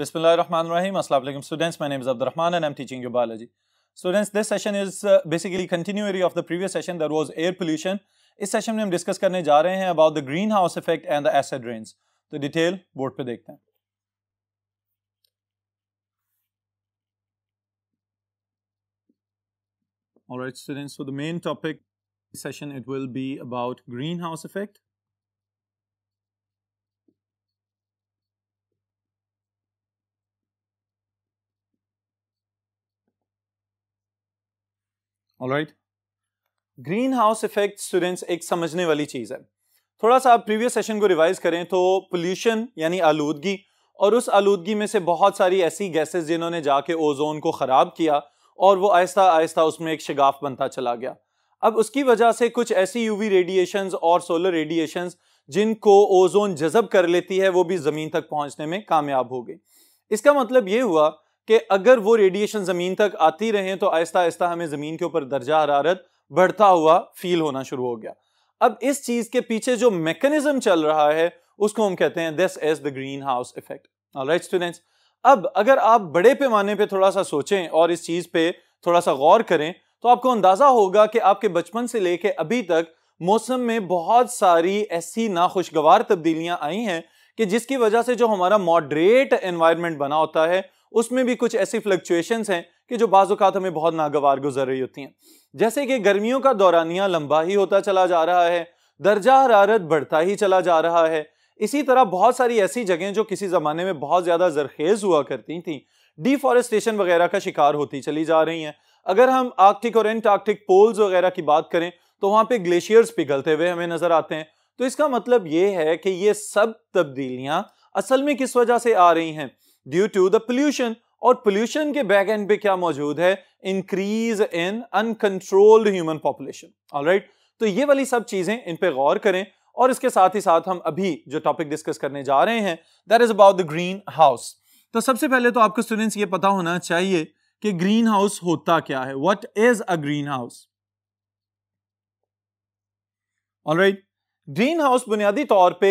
Bismillah ar-Rahman ar-Rahim. Assalamualaikum, students. My name is Abdul Rahman and I'm teaching you biology. Students, this session is uh, basically continuity of the previous session that was air pollution. इस session, में हम discuss करने जा रहे हैं about the greenhouse effect and the तो पे देखते हैं All right, students, so the main topic session, it will be about greenhouse effect. All right greenhouse effect students एक समझने वाली चीज है थोड़ा सा आप प्रीवियस सेशन को रिवाइज करें तो पोल्यूशन यानी आलूदगी और उस आलूदगी में से बहुत सारी ऐसी गैसेस जिन्होंने जाके ओजोन को ख़राब किया और वो आहिस्ता आहिस्ता उसमें एक शिगाफ बनता चला गया अब उसकी वजह से कुछ ऐसी यूवी रेडिएशंस और सोलर रेडिएशंस जिनको ओजोन जजब कर लेती है वो भी ज़मीन तक पहुंचने में कामयाब हो गई इसका मतलब ये हुआ कि अगर वो रेडिएशन ज़मीन तक आती रहें तो आहिस्ता आहिस्ता हमें ज़मीन के ऊपर दर्जा हरारत बढ़ता हुआ फील होना शुरू हो गया अब इस चीज़ के पीछे जो मैकेनिज्म चल रहा है उसको हम कहते हैं this is the greenhouse effect right students अब अगर आप बड़े पैमाने पे थोड़ा सा सोचें और इस चीज़ पे थोड़ा सा गौर करें तो आपको अंदाज़ा होगा कि आपके बचपन से लेके अभी तक मौसम में बहुत सारी ऐसी नाखुशगवार तब्दीलियां आई हैं कि जिसकी वजह से जो हमारा मॉडरेट एनवायरनमेंट बना होता है उसमें भी कुछ ऐसी फ्लक्चुएशंस हैं कि जो बाज़ात हमें बहुत नागवार गुजर रही होती हैं जैसे कि गर्मियों का दौरानिया लंबा ही होता चला जा रहा है दर्जा हरारत बढ़ता ही चला जा रहा है इसी तरह बहुत सारी ऐसी जगहें जो किसी ज़माने में बहुत ज़्यादा जरखेज़ हुआ करती थी डिफॉरेस्टेशन वगैरह का शिकार होती चली जा रही हैं अगर हम आर्कटिक और एंटार्कटिक पोल्स वगैरह की बात करें तो वहाँ पे ग्लेशियर्स पिघलते हुए हमें नज़र आते हैं तो इसका मतलब ये है कि ये सब तब्दीलियाँ असल में किस वजह से आ रही हैं ड्यू टू द पोल्यूशन और पोल्यूशन के बैक एंड पे क्या मौजूद है increase in uncontrolled human population alright तो ये वाली सब चीजें इन पे गौर करें और इसके साथ ही साथ हम अभी जो टॉपिक डिस्कस करने जा रहे हैं that is about the greenhouse तो सबसे पहले तो आपको स्टूडेंट्स ये पता होना चाहिए कि ग्रीन हाउस होता क्या है what is a greenhouse alright greenhouse बुनियादी तौर पे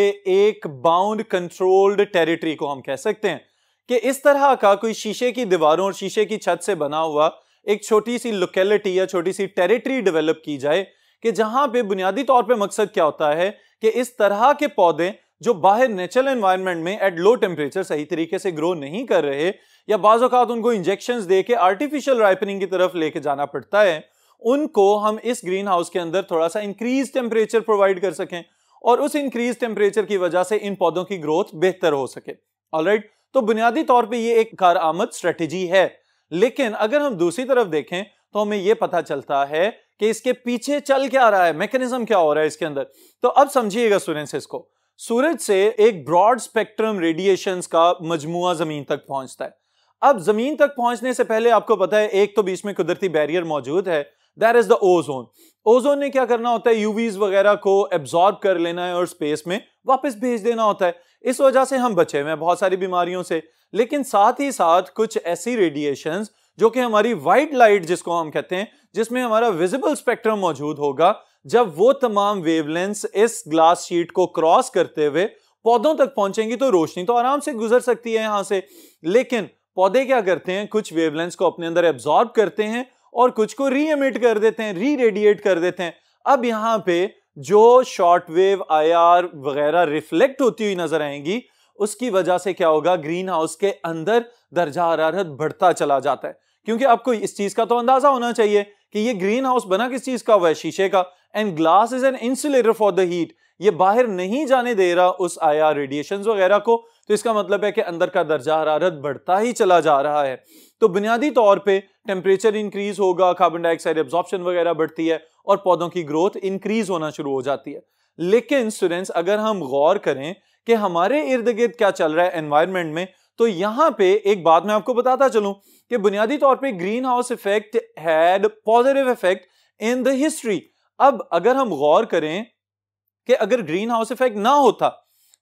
एक बाउंड कंट्रोल्ड टेरिटरी को हम कह सकते हैं कि इस तरह का कोई शीशे की दीवारों और शीशे की छत से बना हुआ एक छोटी सी लोकेलिटी या छोटी सी टेरिटरी डेवलप की जाए कि जहां पे बुनियादी तौर पे मकसद क्या होता है कि इस तरह के पौधे जो बाहर नेचुरल एनवायरनमेंट में एट लो टेम्परेचर सही तरीके से ग्रो नहीं कर रहे या बाज़ात उनको इंजेक्शन दे के आर्टिफिशियल राइपनिंग की तरफ लेके जाना पड़ता है उनको हम इस ग्रीन हाउस के अंदर थोड़ा सा इंक्रीज टेम्परेचर प्रोवाइड कर सकें और उस इंक्रीज टेम्परेचर की वजह से इन पौधों की ग्रोथ बेहतर हो सके ऑलराइट right? तो बुनियादी तौर पे ये एक आमद स्ट्रेटेजी है लेकिन अगर हम दूसरी तरफ देखें तो हमें यह पता चलता है कि इसके पीछे चल क्या रहा है मैकेनिज्म क्या हो रहा है इसके अंदर तो अब समझिएगा से इसको सूरज से एक ब्रॉड स्पेक्ट्रम रेडिएशन का मजमुआ जमीन तक पहुंचता है अब जमीन तक पहुंचने से पहले आपको पता है एक तो बीच में कुदरती बैरियर मौजूद है that is the ozone ozone ने क्या करना होता है यूवीज वगैरह को एब्जॉर्ब कर लेना है और स्पेस में वापस भेज देना होता है इस वजह से हम बचे हुए हैं बहुत सारी बीमारियों से लेकिन साथ ही साथ कुछ ऐसी रेडिएशन जो कि हमारी वाइट लाइट जिसको हम कहते हैं जिसमें हमारा विजिबल स्पेक्ट्रम मौजूद होगा जब वो तमाम वेवलेंस इस ग्लास शीट को क्रॉस करते हुए पौधों तक पहुंचेंगी तो रोशनी तो आराम से गुजर सकती है यहां से लेकिन पौधे क्या करते हैं कुछ वेवलेंस को अपने अंदर एब्जॉर्ब करते हैं और कुछ को रीएमिट कर देते हैं री रेडिएट कर देते हैं अब यहां पे जो शॉर्ट वेव आईआर वगैरह रिफ्लेक्ट होती हुई नजर आएंगी उसकी वजह से क्या होगा ग्रीन हाउस के अंदर दर्जा हरारत बढ़ता चला जाता है क्योंकि आपको इस चीज का तो अंदाजा होना चाहिए कि ये ग्रीन हाउस बना किस चीज का हुआ है शीशे का and glass is an insulator for the heat ये बाहर नहीं जाने दे रहा उस आया रेडिएशन वगैरह को तो इसका मतलब है कि अंदर का दर्जा हरारत बढ़ता ही चला जा रहा है तो बुनियादी तौर पे टेम्परेचर इंक्रीज होगा कार्बन डाइऑक्साइड एब्जॉर्प्शन वगैरह बढ़ती है और पौधों की ग्रोथ इंक्रीज होना शुरू हो जाती है लेकिन स्टूडेंट्स अगर हम गौर करें कि हमारे इर्द गिर्द क्या चल रहा है एनवायरमेंट में तो यहां पे एक बात मैं आपको बताता चलूं कि बुनियादी तौर पे greenhouse effect had positive effect in the history अब अगर हम गौर करें कि अगर ग्रीन हाउस इफेक्ट ना होता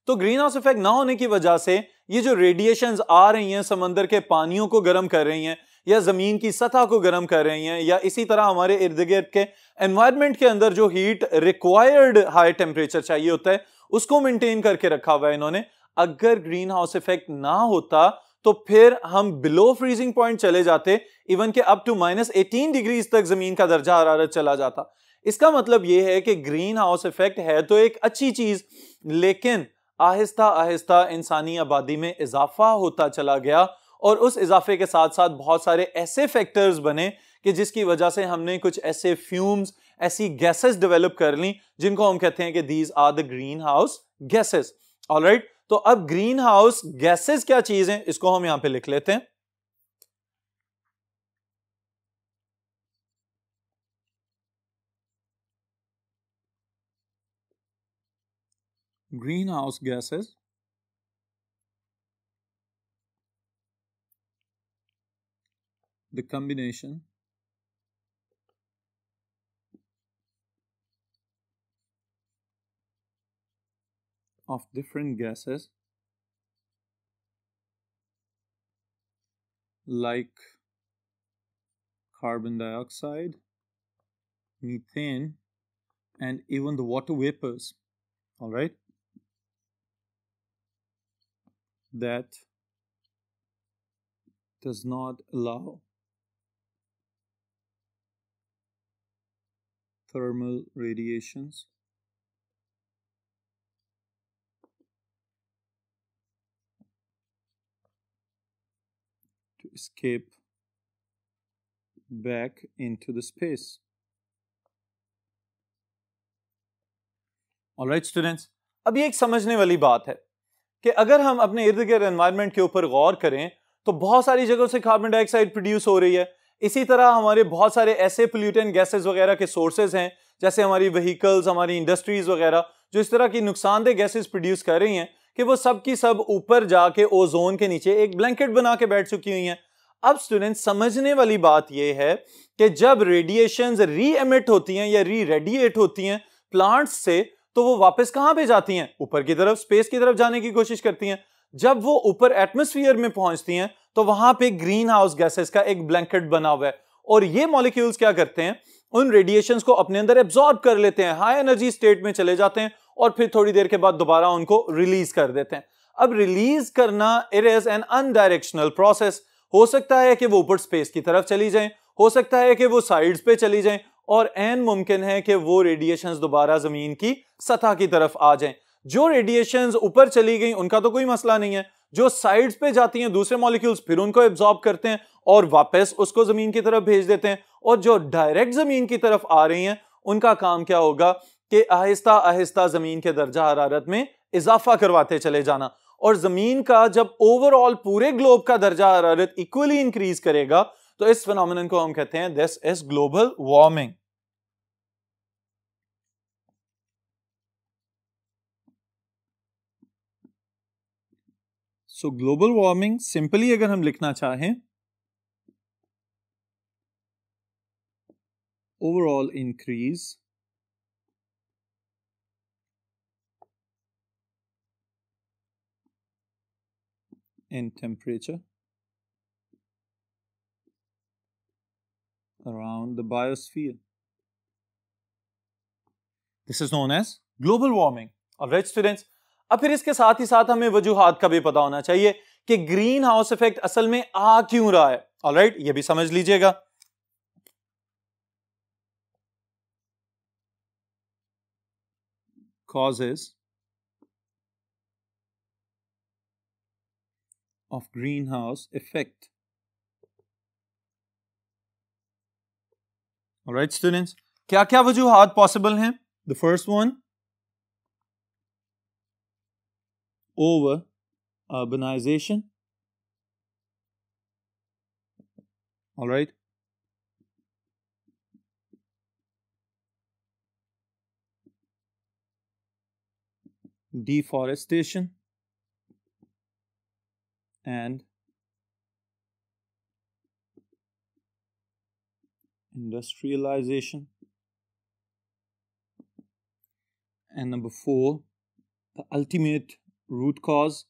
तो ग्रीन हाउस इफेक्ट ना होने की वजह से ये जो रेडिएशंस आ रही हैं समंदर के पानियों को गर्म कर रही हैं या ज़मीन की सतह को गर्म कर रही हैं या इसी तरह हमारे इर्द गिर्द के एनवायरनमेंट के अंदर जो हीट रिक्वायर्ड हाई टेम्परेचर चाहिए होता है उसको मेंटेन करके रखा हुआ है इन्होंने अगर ग्रीन हाउस इफेक्ट ना होता तो फिर हम बिलो फ्रीजिंग पॉइंट चले जाते इवन के up to minus eighteen degrees तक जमीन का दर्जा हरारत चला जाता इसका मतलब यह है कि ग्रीन हाउस इफेक्ट है तो एक अच्छी चीज लेकिन आहिस्ता आहिस्ता इंसानी आबादी में इजाफा होता चला गया और उस इजाफे के साथ साथ बहुत सारे ऐसे फैक्टर्स बने कि जिसकी वजह से हमने कुछ ऐसे फ्यूम्स ऐसी गैसेस डेवलप कर ली जिनको हम कहते हैं कि these are the greenhouse gases all तो अब ग्रीन हाउस गैसेस क्या चीज है इसको हम यहां पे लिख लेते हैं greenhouse gases the combination of different gases like carbon dioxide, methane, and even the water vapors, all right, that does not allow thermal radiations. To escape back into the space. Alright students अब ये एक समझने वाली बात है कि अगर हम अपने इर्द गिर्द एनवायरमेंट के ऊपर गौर करें तो बहुत सारी जगहों से कार्बन डाइऑक्साइड प्रोड्यूस हो रही है इसी तरह हमारे बहुत सारे ऐसे पोल्यूटन गैसेज वगैरह के सोर्सेज हैं जैसे हमारी व्हीकल्स हमारी इंडस्ट्रीज वगैरह जो इस तरह की नुकसानदेह गैसेज प्रोड्यूस कर रही हैं कि वो सब की सब ऊपर जाके ओजोन के नीचे एक ब्लैंकेट बना के बैठ चुकी हुई हैं अब स्टूडेंट समझने वाली बात यह है कि जब रेडिएशन री एमिट होती हैं या री रेडिएट होती हैं प्लांट्स से तो वो वापस कहाँ पे जाती हैं ऊपर की तरफ स्पेस की तरफ जाने की कोशिश करती हैं जब वो ऊपर एटमोस्फियर में पहुंचती हैं तो वहां पे ग्रीन हाउस गैसेस का एक ब्लैंकेट बना हुआ है और ये मॉलिक्यूल्स क्या करते हैं उन रेडिएशन को अपने अंदर एब्जॉर्ब कर लेते हैं हाई एनर्जी स्टेट में चले जाते हैं और फिर थोड़ी देर के बाद दोबारा उनको रिलीज कर देते हैं अब रिलीज करना it is an unidirectional process हो सकता है कि वो ऊपर स्पेस की तरफ चली जाए हो सकता है कि वो साइड्स पे चली जाए और एन मुमकिन है कि वो रेडिएशंस दोबारा जमीन की सतह की तरफ आ जाएं जो रेडिएशन ऊपर चली गई उनका तो कोई मसला नहीं है जो साइड्स पे जाती हैं दूसरे मॉलिक्यूल्स फिर उनको एब्जॉर्ब करते हैं और वापस उसको जमीन की तरफ भेज देते हैं और जो डायरेक्ट जमीन की तरफ आ रही हैं उनका काम क्या होगा कि आहिस्ता आहिस्ता जमीन के दर्जा हरारत में इजाफा करवाते चले जाना और जमीन का जब ओवरऑल पूरे ग्लोब का दर्जा हरारत इक्वली इंक्रीज करेगा तो इस फिनोमिनन को हम कहते हैं this is global warming so global warming simply अगर हम लिखना चाहें overall increase in temperature around the biosphere. This is known as global warming. Alright students, अब फिर इसके साथ ही साथ हमें वजूहत का भी पता होना चाहिए कि ग्रीन हाउस इफेक्ट असल में आ क्यों रहा है ऑलराइट right, यह भी समझ लीजिएगा of greenhouse effect All right students. क्या क्या वजूहत पॉसिबल हैं? The first one over urbanization. All right. Deforestation and industrialization. And number four, the ultimate root cause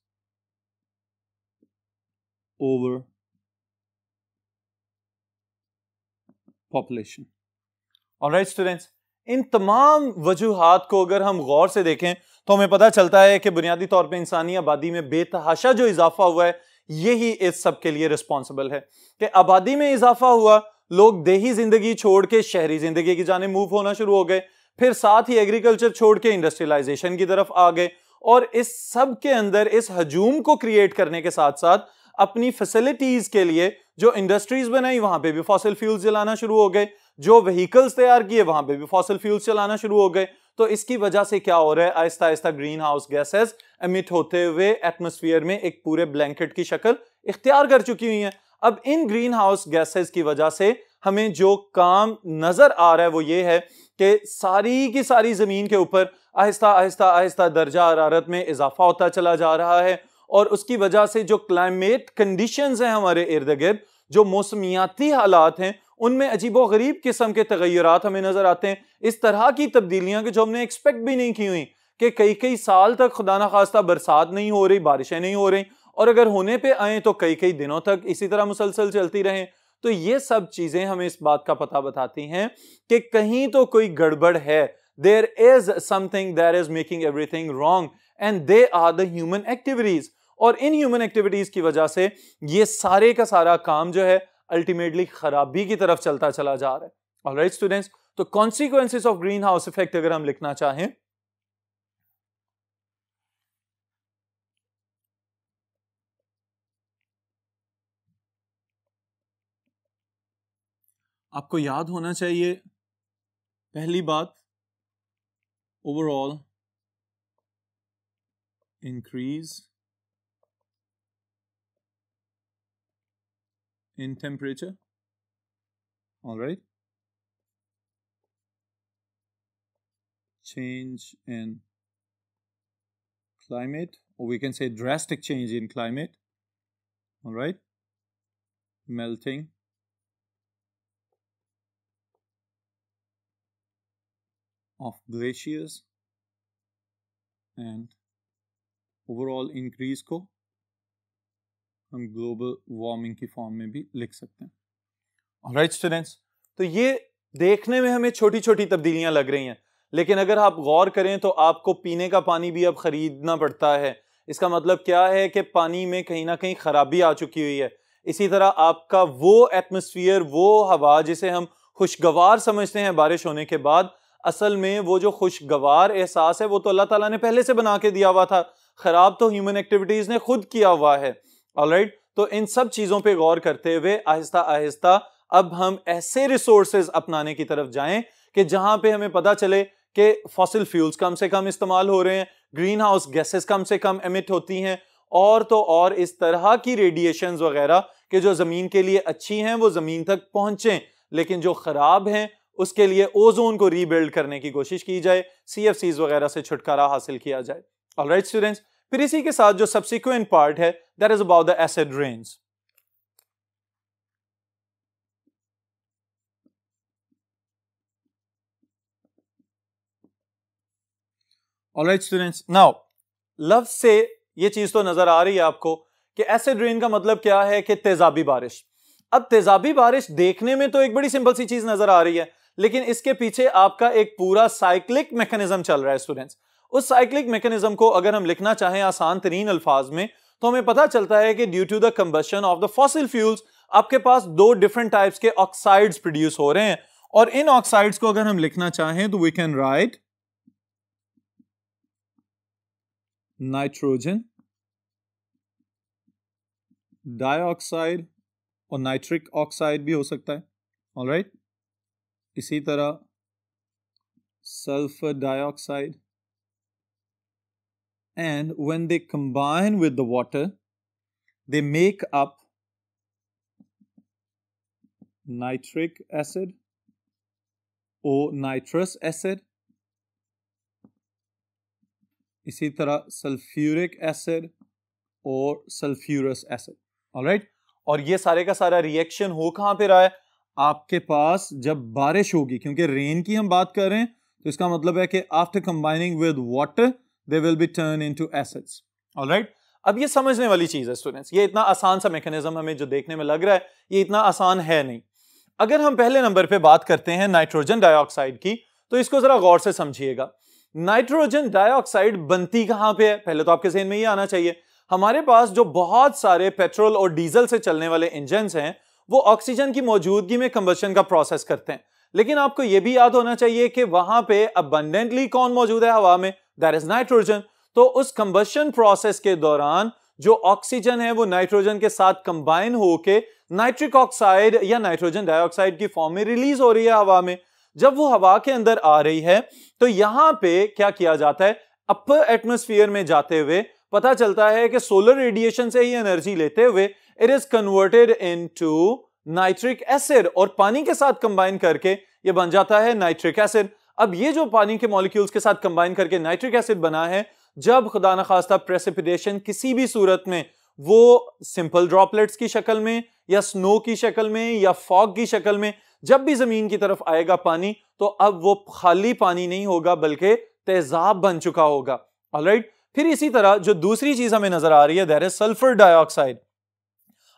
over population. All right, students. इन तमाम वजूहत को अगर हम गौर से देखें तो हमें पता चलता है कि बुनियादी तौर पे इंसानी आबादी में बेतहाशा जो इजाफा हुआ है यही इस सब के लिए रिस्पॉन्सिबल है कि आबादी में इजाफा हुआ लोग देही जिंदगी छोड़ के शहरी जिंदगी की जाने मूव होना शुरू हो गए फिर साथ ही एग्रीकल्चर छोड़ के इंडस्ट्रियलाइजेशन की तरफ आ गए और इस सब के अंदर इस हजूम को क्रिएट करने के साथ साथ अपनी फैसिलिटीज के लिए जो इंडस्ट्रीज बनाई वहां पे भी फॉसिल फ्यूल्स जलाना शुरू हो गए जो व्हीकल्स तैयार किए वहां पे भी फॉसिल फ्यूल्स चलाना शुरू हो गए तो इसकी वजह से क्या हो रहा है आहिस्ता आहिस्ता ग्रीन हाउस गैसेस एमिट होते हुए एटमोस्फियर में एक पूरे ब्लैंकेट की शक्ल इख्तियार कर चुकी हुई है अब इन ग्रीन हाउस गैसेस की वजह से हमें जो काम नजर आ रहा है वो ये है कि सारी की सारी जमीन के ऊपर आहिस्ता आहिस्ता आहिस्ता दर्जा हरारत में इजाफा होता चला जा रहा है और उसकी वजह से जो क्लाइमेट कंडीशन हैं हमारे इर्द गिर्द जो मौसमियाती हालात हैं उनमें अजीब व गरीब किस्म के तगैरत हमें नज़र आते हैं इस तरह की तब्दीलियाँ जो हमने एक्सपेक्ट भी नहीं की हुई कि कई कई साल तक खुदा न खास्ता बरसात नहीं हो रही बारिशें नहीं हो रही और अगर होने पे आए तो कई कई दिनों तक इसी तरह मुसलसल चलती रहें तो ये सब चीज़ें हमें इस बात का पता बताती हैं कि कहीं तो कोई गड़बड़ है there is something that is making everything wrong and they are the human activities और इन ह्यूमन एक्टिविटीज की वजह से ये सारे का सारा काम जो है अल्टीमेटली खराबी की तरफ चलता चला जा रहा है राइट स्टूडेंट्स तो consequences of greenhouse effect अगर हम लिखना चाहें आपको याद होना चाहिए पहली बात overall increase in temperature all right change in climate or we can say drastic change in climate all right melting of glaciers and overall increase को हम ग्लोबल वार्मिंग की फॉर्म में भी लिख सकते हैं राइट स्टूडेंट्स तो ये देखने में हमें छोटी छोटी तब्दीलियां लग रही हैं लेकिन अगर आप गौर करें तो आपको पीने का पानी भी अब खरीदना पड़ता है इसका मतलब क्या है कि पानी में कहीं ना कहीं खराबी आ चुकी हुई है इसी तरह आपका वो एटमोसफियर वो हवा जिसे हम खुशगवार समझते हैं बारिश होने के बाद असल में वो जो खुशगवार एहसास है वो तो अल्लाह ताला ने पहले से बना के दिया हुआ था खराब तो ह्यूमन एक्टिविटीज ने खुद किया हुआ है right? तो इन सब चीजों पर गौर करते हुए आहिस्ता आहिस्ता अब हम ऐसे रिसोर्सेज अपनाने की तरफ जाए कि जहां पर हमें पता चले कि फॉसिल फ्यूल्स कम से कम इस्तेमाल हो रहे हैं ग्रीन हाउस गैसेस कम से कम एमिट होती हैं और तो और इस तरह की रेडिएशन वगैरह के जो ज़मीन के लिए अच्छी हैं वो ज़मीन तक पहुंचे लेकिन जो ख़राब हैं उसके लिए ओजोन को रीबिल्ड करने की कोशिश की जाए सी वगैरह से छुटकारा हासिल किया जाए ऑल राइट स्टूडेंट्स फिर इसी के साथ जो सब्सिक्वेंट पार्ट है that is about the acid rains right students now लव से ये चीज तो नजर आ रही है आपको कि एसिड रेन का मतलब क्या है कि तेजाबी बारिश अब तेजाबी बारिश देखने में तो एक बड़ी सिंपल सी चीज नजर आ रही है लेकिन इसके पीछे आपका एक पूरा साइक्लिक मैकेनिज्म चल रहा है स्टूडेंट्स उस साइक्लिक मैकेनिज्म को अगर हम लिखना चाहें आसान तरीन अल्फाज में तो हमें पता चलता है कि due to the combustion of the fossil fuels आपके पास दो डिफरेंट टाइप्स के ऑक्साइड्स प्रोड्यूस हो रहे हैं और इन ऑक्साइड्स को अगर हम लिखना चाहें तो we can write nitrogen dioxide और नाइट्रिक ऑक्साइड भी हो सकता है ऑलराइट right? इसी तरह sulphur dioxide and when they combine with the water they make up nitric acid or nitrous acid इसी तरह सल्फ्यूरिक एसिड और सल्फ्यूरस एसिड राइट और ये सारे का सारा रिएक्शन हो कहां पे रहा है आपके पास जब बारिश होगी क्योंकि रेन की हम बात कर रहे हैं तो इसका मतलब है कि after combining with water they will be turn in to acids right अब ये समझने वाली चीज है स्टूडेंट्स ये इतना आसान सा मैकेनिज्म हमें जो देखने में लग रहा है ये इतना आसान है नहीं अगर हम पहले नंबर पर बात करते हैं नाइट्रोजन डाइऑक्साइड की तो इसको जरा गौर से समझिएगा नाइट्रोजन डाइऑक्साइड बनती कहां पे है पहले तो आपके जहन में ये आना चाहिए हमारे पास जो बहुत सारे पेट्रोल और डीजल से चलने वाले इंजन हैं वो ऑक्सीजन की मौजूदगी में कंबशन का प्रोसेस करते हैं लेकिन आपको यह भी याद होना चाहिए कि वहां पे अबंडेंटली कौन मौजूद है हवा में दैट इज नाइट्रोजन तो उस कंबशन प्रोसेस के दौरान जो ऑक्सीजन है वो नाइट्रोजन के साथ कंबाइन होके नाइट्रिक ऑक्साइड या नाइट्रोजन डाइऑक्साइड की फॉर्म में रिलीज हो रही है हवा में जब वो हवा के अंदर आ रही है तो यहां पे क्या किया जाता है अपर एटमोस्फियर में जाते हुए पता चलता है कि सोलर रेडिएशन से ही एनर्जी लेते हुए it is converted into nitric acid और पानी के साथ कंबाइन करके ये बन जाता है नाइट्रिक एसिड अब ये जो पानी के मॉलिक्यूल्स के साथ कंबाइन करके नाइट्रिक एसिड बना है जब खुदा न खास्ता प्रेसिपिटेशन किसी भी सूरत में वो सिंपल ड्रॉपलेट्स की शक्ल में या स्नो की शक्ल में या फॉग की शक्ल में जब भी जमीन की तरफ आएगा पानी तो अब वो खाली पानी नहीं होगा बल्कि तेजाब बन चुका होगा ऑलराइट right? फिर इसी तरह जो दूसरी चीज हमें नजर आ रही है दैर इज सल्फर डाइऑक्साइड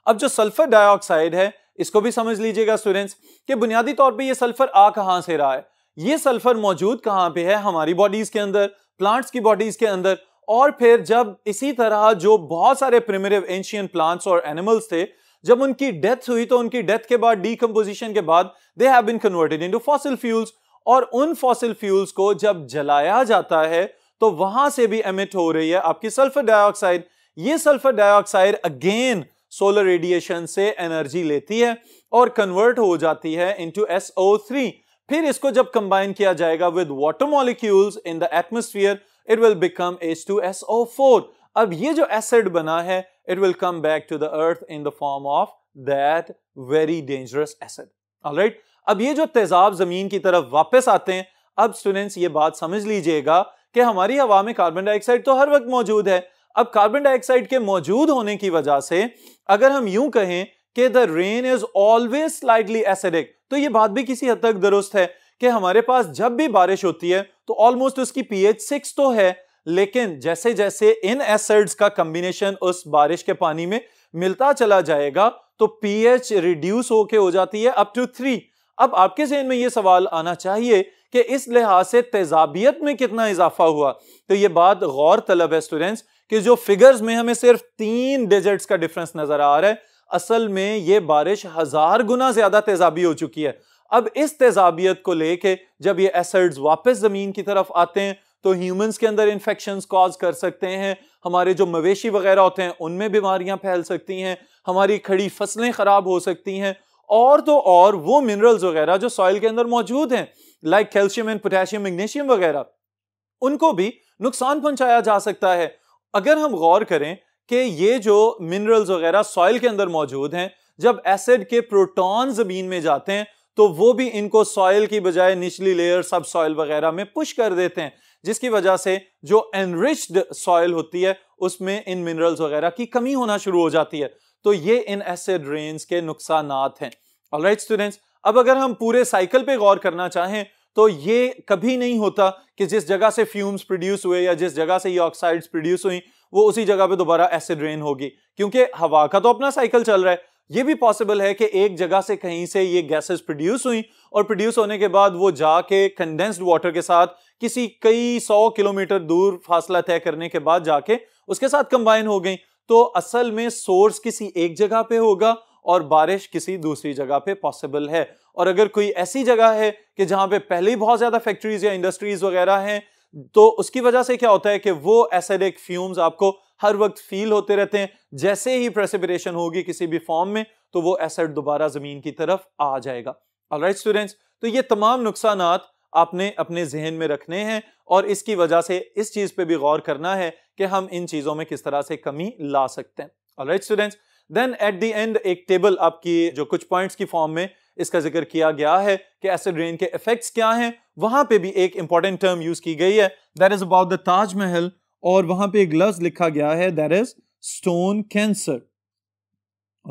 अब जो सल्फर डाइऑक्साइड है इसको भी समझ लीजिएगा स्टूडेंट्स कि बुनियादी तौर पे ये सल्फर आ कहां से रहा है ये सल्फर मौजूद कहां पे है हमारी बॉडीज के अंदर प्लांट्स की बॉडीज के अंदर और फिर जब इसी तरह जो बहुत सारे प्रिमेटिव एंशियन प्लांट्स और एनिमल्स थे जब उनकी डेथ हुई तो उनकी डेथ के बाद डीकम्पोजिशन के बाद they have been converted into fossil fuels और उन फॉसिल फ्यूल्स को जब जलाया जाता है तो वहां से भी एमिट हो रही है आपकी सल्फर डाइऑक्साइड ये sulphur dioxide again solar radiation से एनर्जी लेती है और कन्वर्ट हो जाती है इंटू एस ओ थ्री फिर इसको जब कंबाइन किया जाएगा with water molecules in the atmosphere it will become H two S O four अब ये जो एसिड बना है it will come back to the earth in the form of that very dangerous acid alright अब ये जो तेजाब जमीन की तरफ वापस आते हैं अब स्टूडेंट्स ये बात समझ लीजिएगा कि हमारी हवा में कार्बन डाइऑक्साइड तो हर वक्त मौजूद है अब कार्बन डाइऑक्साइड के मौजूद होने की वजह से अगर हम यूं कहें कि the rain is always slightly acidic तो ये बात भी किसी हद तक दुरुस्त है कि हमारे पास जब भी बारिश होती है तो ऑलमोस्ट उसकी पीएच सिक्स तो है लेकिन जैसे जैसे इन एसिड्स का कंबिनेशन उस बारिश के पानी में मिलता चला जाएगा तो पीएच रिड्यूस होके हो जाती है अप टू थ्री अब आपके जहन में यह सवाल आना चाहिए कि इस लिहाज से तेजाबियत में कितना इजाफा हुआ तो ये बात गौर तलब है स्टूडेंट्स कि जो फिगर्स में हमें सिर्फ तीन डिजिट्स का डिफरेंस नजर आ रहा है असल में ये बारिश हजार गुना ज्यादा तेजाबी हो चुकी है अब इस तेजाबियत को लेके जब ये एसिड्स वापस जमीन की तरफ आते हैं तो ह्यूमंस के अंदर इन्फेक्शन कॉज कर सकते हैं हमारे जो मवेशी वगैरह होते हैं उनमें बीमारियां फैल सकती हैं हमारी खड़ी फसलें खराब हो सकती हैं और तो और वो मिनरल्स वगैरह जो सॉइल के अंदर मौजूद हैं like calcium and potassium magnesium वगैरह उनको भी नुकसान पहुंचाया जा सकता है अगर हम गौर करें कि ये जो मिनरल्स वगैरह सॉइल के अंदर मौजूद हैं जब एसिड के प्रोटॉन जमीन में जाते हैं तो वो भी इनको सॉइल की बजाय निचली लेयर सब सॉइल वगैरह में पुश कर देते हैं जिसकी वजह से जो एनरिच्ड सॉइल होती है उसमें इन मिनरल्स वगैरह की कमी होना शुरू हो जाती है तो ये इन एसिड रेन्स के नुकसान हैं ऑलराइट स्टूडेंट्स अब अगर हम पूरे साइकिल पे गौर करना चाहें तो ये कभी नहीं होता कि जिस जगह से फ्यूम्स प्रोड्यूस हुए या जिस जगह से ये ऑक्साइड्स प्रोड्यूस हुई वो उसी जगह पे दोबारा एसिड रेन होगी क्योंकि हवा का तो अपना साइकिल चल रहा है ये भी पॉसिबल है कि एक जगह से कहीं से ये गैसेस प्रोड्यूस हुई और प्रोड्यूस होने के बाद वो जाके कंडेंस्ड वाटर के साथ किसी कई सौ किलोमीटर दूर फासला तय करने के बाद जाके उसके साथ कंबाइन हो गई तो असल में सोर्स किसी एक जगह पे होगा और बारिश किसी दूसरी जगह पे पॉसिबल है और अगर कोई ऐसी जगह है कि जहां पे पहले ही बहुत ज्यादा फैक्ट्रीज या इंडस्ट्रीज वगैरह हैं तो उसकी वजह से क्या होता है कि वो एसिडिक फ्यूम्स आपको हर वक्त फील होते रहते हैं जैसे ही प्रेसिपिटेशन होगी किसी भी फॉर्म में तो वो एसिड दोबारा जमीन की तरफ आ जाएगा ऑलराइट स्टूडेंट्स तो ये तमाम नुकसान आपने अपने जहन में रखने हैं और इसकी वजह से इस चीज पे भी गौर करना है कि हम इन चीजों में किस तरह से कमी ला सकते हैं alright students then at the end एक टेबल आपकी जो कुछ पॉइंट्स की फॉर्म में इसका जिक्र किया गया है कि एसिड रेन के इफेक्ट्स क्या हैं वहां पे भी एक इंपॉर्टेंट टर्म यूज की गई है that is about the Taj Mahal और वहां पे एक लफ्ज लिखा गया है that is stone cancer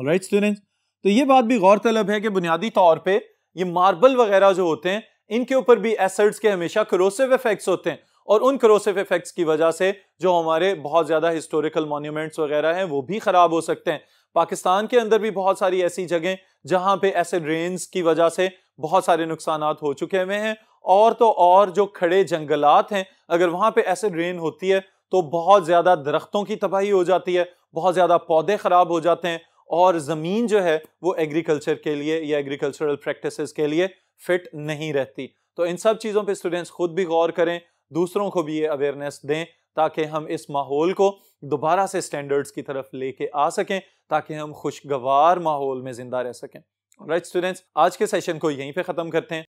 right students तो ये बात भी गौरतलब है कि बुनियादी तौर पर ये मार्बल वगैरह जो होते हैं इनके ऊपर भी एसिड्स के हमेशा क्रोसिव इफेक्ट्स होते हैं और उन करोसिव इफेक्ट्स की वजह से जो हमारे बहुत ज़्यादा हिस्टोरिकल मोन्यूमेंट्स वगैरह हैं वो भी ख़राब हो सकते हैं पाकिस्तान के अंदर भी बहुत सारी ऐसी जगह जहाँ पे ऐसे रेन्स की वजह से बहुत सारे नुकसान हो चुके हुए हैं और तो और जो खड़े जंगलात हैं अगर वहाँ पर ऐसे रेन होती है तो बहुत ज़्यादा दरख्तों की तबाही हो जाती है बहुत ज़्यादा पौधे ख़राब हो जाते हैं और ज़मीन जो है वो एग्रीकल्चर के लिए या एग्रीकल्चरल प्रैक्टिस के लिए फिट नहीं रहती तो इन सब चीज़ों पर स्टूडेंट्स खुद भी गौर करें दूसरों को भी ये अवेयरनेस दें ताकि हम इस माहौल को दोबारा से स्टैंडर्ड्स की तरफ लेके आ सकें ताकि हम खुशगवार माहौल में ज़िंदा रह सकें राइट right, स्टूडेंट्स आज के सेशन को यहीं पे ख़त्म करते हैं